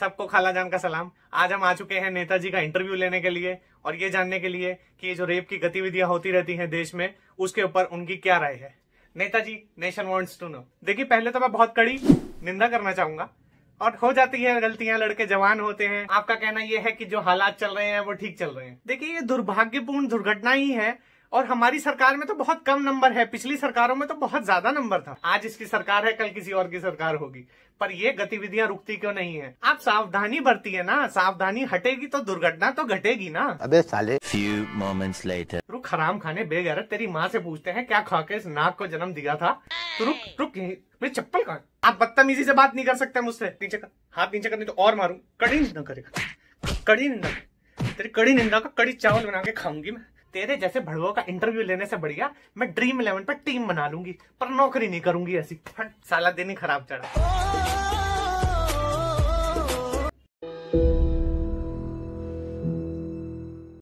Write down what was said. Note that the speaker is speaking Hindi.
सबको खाला जान का सलाम आज हम आ चुके हैं नेताजी का इंटरव्यू लेने के लिए और ये जानने के लिए कि ये जो रेप की गतिविधियां होती रहती हैं देश में उसके ऊपर उनकी क्या राय है नेताजी नेशन वांट्स टू नो देखिए पहले तो मैं बहुत कड़ी निंदा करना चाहूंगा और हो जाती है गलतियां लड़के जवान होते हैं आपका कहना यह है कि जो हालात चल रहे हैं वो ठीक चल रहे हैं देखिए ये दुर्भाग्यपूर्ण दुर्घटना ही है और हमारी सरकार में तो बहुत कम नंबर है पिछली सरकारों में तो बहुत ज्यादा नंबर था आज इसकी सरकार है कल किसी और की सरकार होगी पर ये गतिविधियां रुकती क्यों नहीं है आप सावधानी बरती है ना सावधानी हटेगी तो दुर्घटना तो घटेगी ना अबे साले फ्यू मोमेंट्स लेटर रुक हराम खाने बेगैरत तेरी माँ से पूछते हैं क्या खा के इस नाक को जन्म दिया था तो रुक रुक मेरी चप्पल कहा आप बदतमीजी से बात नहीं कर सकते मुझसे नीचे कर हाथ नीचे करने तो और मारू कड़ी निंदा करेगा कड़ी निंदा तेरी कड़ी निंदा का कड़ी चावल बना के खाऊंगी मैं तेरे जैसे भड़ुओं का इंटरव्यू लेने से बढ़िया मैं ड्रीम इलेवन पर टीम बना लूंगी पर नौकरी नहीं करूंगी ऐसी साला दिन ही खराब चढ़ा